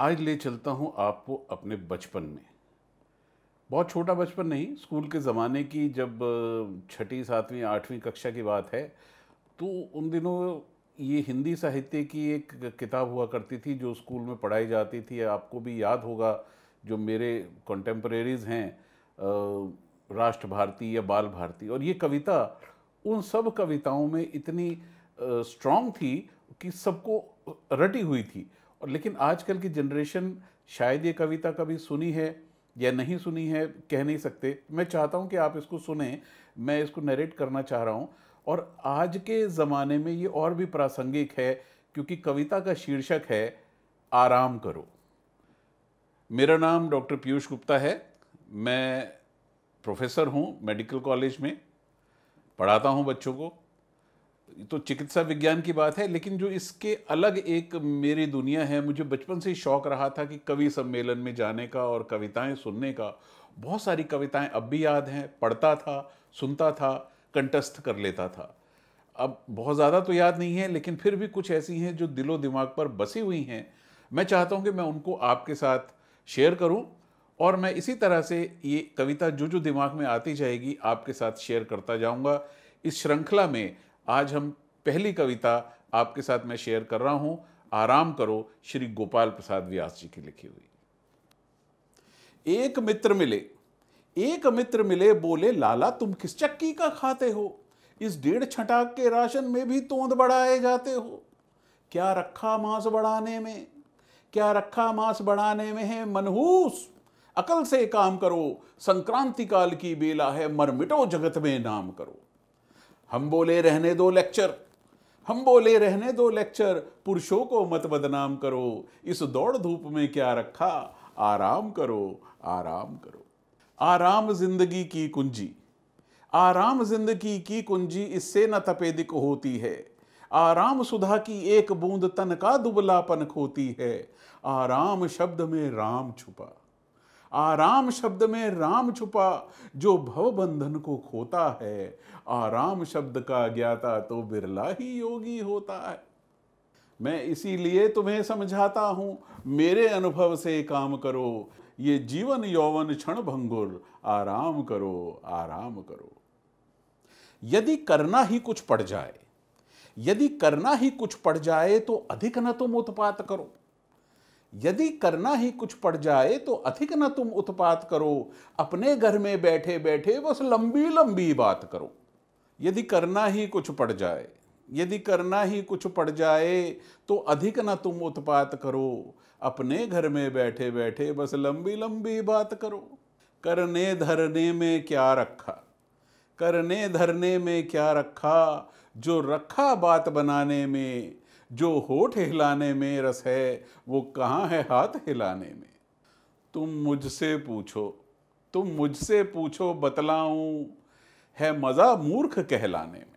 आज ले चलता हूँ आपको अपने बचपन में बहुत छोटा बचपन नहीं स्कूल के ज़माने की जब छठी सातवीं आठवीं कक्षा की बात है तो उन दिनों ये हिंदी साहित्य की एक किताब हुआ करती थी जो स्कूल में पढ़ाई जाती थी आपको भी याद होगा जो मेरे कंटेम्प्रेरीज हैं राष्ट्र भारती या बाल भारती और ये कविता उन सब कविताओं में इतनी स्ट्रांग थी कि सबको रटी हुई थी और लेकिन आजकल की जनरेशन शायद ये कविता कभी सुनी है या नहीं सुनी है कह नहीं सकते मैं चाहता हूँ कि आप इसको सुने मैं इसको नरेट करना चाह रहा हूँ और आज के ज़माने में ये और भी प्रासंगिक है क्योंकि कविता का शीर्षक है आराम करो मेरा नाम डॉक्टर पीयूष गुप्ता है मैं प्रोफेसर हूँ मेडिकल कॉलेज में पढ़ाता हूँ बच्चों को तो चिकित्सा विज्ञान की बात है लेकिन जो इसके अलग एक मेरी दुनिया है मुझे बचपन से ही शौक रहा था कि कवि सम्मेलन में जाने का और कविताएं सुनने का बहुत सारी कविताएं अब भी याद हैं पढ़ता था सुनता था कंटस्थ कर लेता था अब बहुत ज़्यादा तो याद नहीं है लेकिन फिर भी कुछ ऐसी हैं जो दिलो दिमाग पर बसी हुई हैं मैं चाहता हूँ कि मैं उनको आपके साथ शेयर करूँ और मैं इसी तरह से ये कविता जो जो दिमाग में आती जाएगी आपके साथ शेयर करता जाऊँगा इस श्रृंखला में आज हम पहली कविता आपके साथ मैं शेयर कर रहा हूं आराम करो श्री गोपाल प्रसाद व्यास जी की लिखी हुई एक मित्र मिले एक मित्र मिले बोले लाला तुम किस चक्की का खाते हो इस डेढ़ छटाक के राशन में भी तोंद बढ़ाए जाते हो क्या रखा मांस बढ़ाने में क्या रखा मांस बढ़ाने में है मनहूस अकल से काम करो संक्रांति काल की बेला है मरमिटो जगत में नाम करो हम बोले रहने दो लेक्चर हम बोले रहने दो लेक्चर पुरुषों को मत बदनाम करो इस दौड़ धूप में क्या रखा आराम करो आराम करो आराम जिंदगी की कुंजी आराम जिंदगी की कुंजी इससे न तपेदिक होती है आराम सुधा की एक बूंद तन का दुबलापन खोती है आराम शब्द में राम छुपा आराम शब्द में राम छुपा जो भवबंधन को खोता है आराम शब्द का ज्ञाता तो बिरला ही योगी होता है मैं इसीलिए तुम्हें समझाता हूं मेरे अनुभव से काम करो ये जीवन यौवन क्षण भंगुर आराम करो आराम करो यदि करना ही कुछ पड़ जाए यदि करना ही कुछ पड़ जाए तो अधिक न तुम उत्पात करो यदि करना ही कुछ पड़ जाए तो अधिक न तुम उत्पात करो अपने घर में बैठे बैठे बस लंबी लंबी बात करो यदि करना ही कुछ पड़ जाए यदि करना ही कुछ पड़ जाए तो अधिक न तुम उत्पात करो अपने घर में बैठे बैठे बस लंबी लंबी बात करो करने धरने में क्या रखा करने धरने में क्या रखा जो रखा बात बनाने में जो होठ हिलाने में रस है वो कहाँ है हाथ हिलाने में तुम मुझसे पूछो तुम मुझसे पूछो बतलाऊं है मज़ा मूर्ख कहलाने में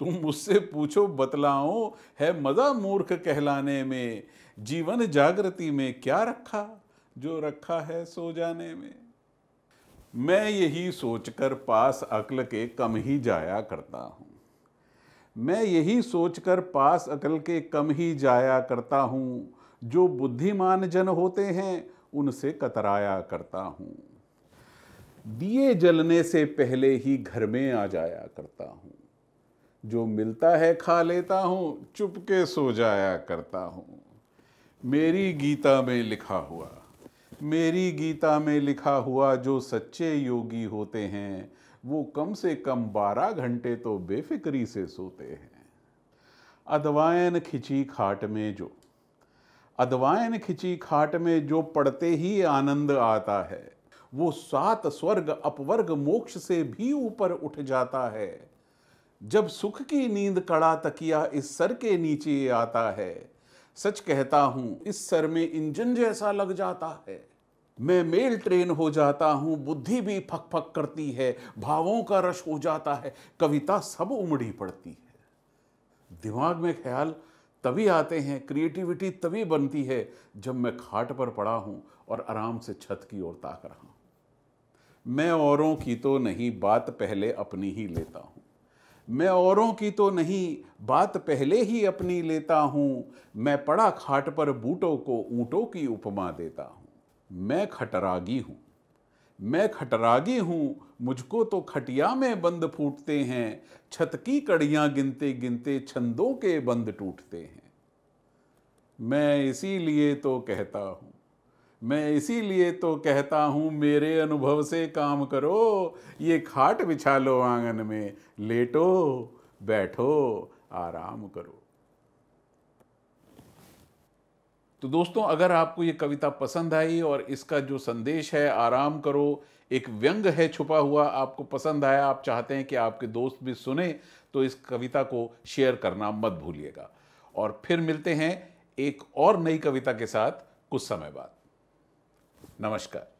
तुम मुझसे पूछो बतलाओ है मज़ा मूर्ख कहलाने में जीवन जागृति में क्या रखा जो रखा है सो जाने में मैं यही सोचकर पास अक्ल के कम ही जाया करता हूँ मैं यही सोचकर पास अकल के कम ही जाया करता हूँ जो बुद्धिमान जन होते हैं उनसे कतराया करता हूँ दिए जलने से पहले ही घर में आ जाया करता हूँ जो मिलता है खा लेता हूँ चुपके सो जाया करता हूँ मेरी गीता में लिखा हुआ मेरी गीता में लिखा हुआ जो सच्चे योगी होते हैं वो कम से कम 12 घंटे तो बेफिक्री से सोते हैं अदवायन खिंची खाट में जो अदवायन खिंची खाट में जो पढ़ते ही आनंद आता है वो सात स्वर्ग अपवर्ग मोक्ष से भी ऊपर उठ जाता है जब सुख की नींद कड़ा तकिया इस सर के नीचे आता है सच कहता हूं इस सर में इंजन जैसा लग जाता है मैं मेल ट्रेन हो जाता हूँ बुद्धि भी फक फक करती है भावों का रस हो जाता है कविता सब उमड़ी पड़ती है दिमाग में ख्याल तभी आते हैं क्रिएटिविटी तभी बनती है जब मैं खाट पर पड़ा हूँ और आराम से छत की ओर ताक रहा हूँ मैं औरों की तो नहीं बात पहले अपनी ही लेता हूँ मैं औरों की तो नहीं बात पहले ही अपनी लेता हूँ मैं पड़ा खाट पर बूटों को ऊँटों की उपमा देता हूँ मैं खटरागी हूँ मैं खटरागी हूँ मुझको तो खटिया में बंद फूटते हैं छत की कड़ियाँ गिनते गिनते छंदों के बंद टूटते हैं मैं इसीलिए तो कहता हूँ मैं इसीलिए तो कहता हूँ मेरे अनुभव से काम करो ये खाट बिछा लो आंगन में लेटो बैठो आराम करो तो दोस्तों अगर आपको ये कविता पसंद आई और इसका जो संदेश है आराम करो एक व्यंग है छुपा हुआ आपको पसंद आया आप चाहते हैं कि आपके दोस्त भी सुने तो इस कविता को शेयर करना मत भूलिएगा और फिर मिलते हैं एक और नई कविता के साथ कुछ समय बाद नमस्कार